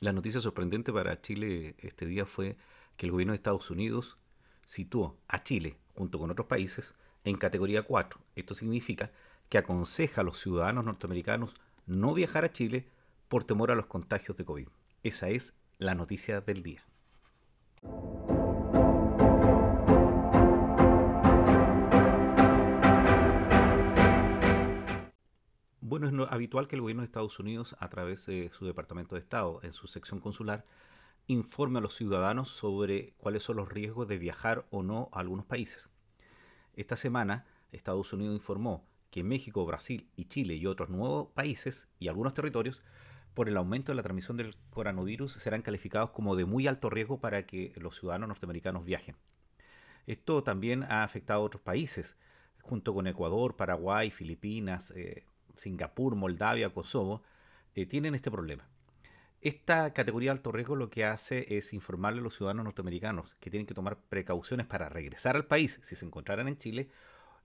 La noticia sorprendente para Chile este día fue que el gobierno de Estados Unidos situó a Chile, junto con otros países, en categoría 4. Esto significa que aconseja a los ciudadanos norteamericanos no viajar a Chile por temor a los contagios de COVID. Esa es la noticia del día. No es habitual que el gobierno de Estados Unidos, a través de su Departamento de Estado, en su sección consular, informe a los ciudadanos sobre cuáles son los riesgos de viajar o no a algunos países. Esta semana, Estados Unidos informó que México, Brasil y Chile y otros nuevos países y algunos territorios, por el aumento de la transmisión del coronavirus, serán calificados como de muy alto riesgo para que los ciudadanos norteamericanos viajen. Esto también ha afectado a otros países, junto con Ecuador, Paraguay, Filipinas, eh, Singapur, Moldavia, Kosovo, eh, tienen este problema. Esta categoría de alto riesgo lo que hace es informarle a los ciudadanos norteamericanos que tienen que tomar precauciones para regresar al país si se encontraran en Chile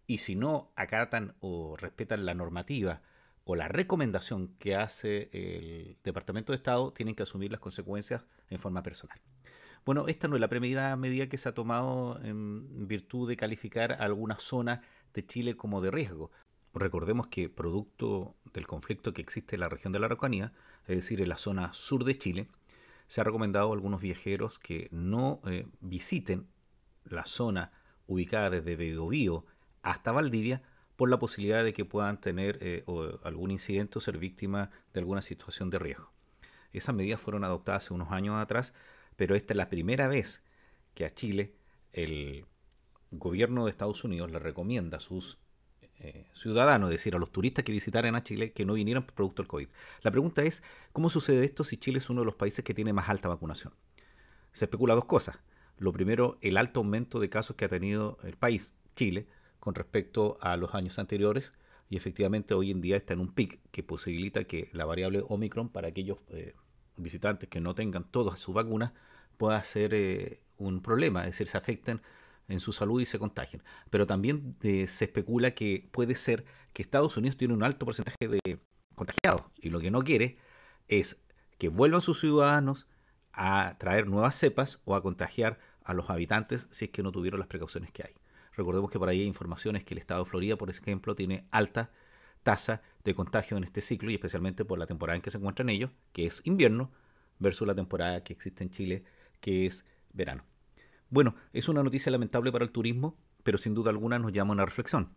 y si no acatan o respetan la normativa o la recomendación que hace el Departamento de Estado, tienen que asumir las consecuencias en forma personal. Bueno, esta no es la primera medida que se ha tomado en virtud de calificar alguna zona de Chile como de riesgo. Recordemos que producto del conflicto que existe en la región de la Araucanía, es decir, en la zona sur de Chile, se ha recomendado a algunos viajeros que no eh, visiten la zona ubicada desde Bedovío hasta Valdivia por la posibilidad de que puedan tener eh, algún incidente o ser víctima de alguna situación de riesgo. Esas medidas fueron adoptadas hace unos años atrás, pero esta es la primera vez que a Chile el gobierno de Estados Unidos le recomienda sus eh, ciudadano, es decir, a los turistas que visitaran a Chile que no vinieran por producto del COVID. La pregunta es, ¿cómo sucede esto si Chile es uno de los países que tiene más alta vacunación? Se especula dos cosas. Lo primero, el alto aumento de casos que ha tenido el país, Chile, con respecto a los años anteriores, y efectivamente hoy en día está en un pic que posibilita que la variable Omicron para aquellos eh, visitantes que no tengan todas sus vacunas pueda ser eh, un problema, es decir, se afecten en su salud y se contagian. Pero también eh, se especula que puede ser que Estados Unidos tiene un alto porcentaje de contagiados y lo que no quiere es que vuelvan sus ciudadanos a traer nuevas cepas o a contagiar a los habitantes si es que no tuvieron las precauciones que hay. Recordemos que por ahí hay informaciones que el estado de Florida, por ejemplo, tiene alta tasa de contagio en este ciclo y especialmente por la temporada en que se encuentran ellos, que es invierno, versus la temporada que existe en Chile, que es verano. Bueno, es una noticia lamentable para el turismo, pero sin duda alguna nos llama a una reflexión.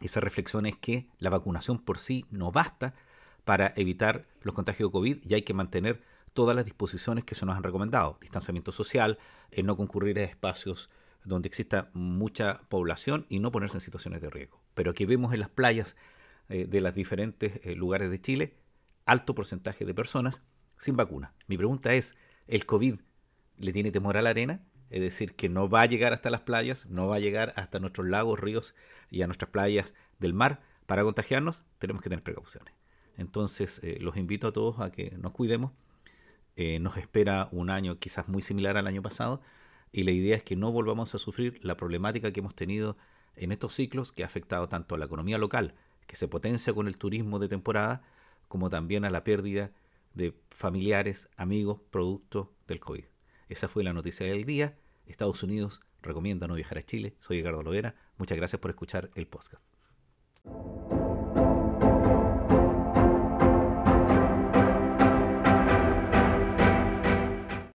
Esa reflexión es que la vacunación por sí no basta para evitar los contagios de COVID y hay que mantener todas las disposiciones que se nos han recomendado. Distanciamiento social, el eh, no concurrir a espacios donde exista mucha población y no ponerse en situaciones de riesgo. Pero aquí vemos en las playas eh, de los diferentes eh, lugares de Chile alto porcentaje de personas sin vacuna. Mi pregunta es, ¿el COVID le tiene temor a la arena? es decir, que no va a llegar hasta las playas, no va a llegar hasta nuestros lagos, ríos y a nuestras playas del mar. Para contagiarnos tenemos que tener precauciones. Entonces, eh, los invito a todos a que nos cuidemos. Eh, nos espera un año quizás muy similar al año pasado y la idea es que no volvamos a sufrir la problemática que hemos tenido en estos ciclos que ha afectado tanto a la economía local, que se potencia con el turismo de temporada, como también a la pérdida de familiares, amigos, producto del COVID. Esa fue la noticia del día. Estados Unidos recomienda no viajar a Chile. Soy Edgardo Loguera. Muchas gracias por escuchar el podcast.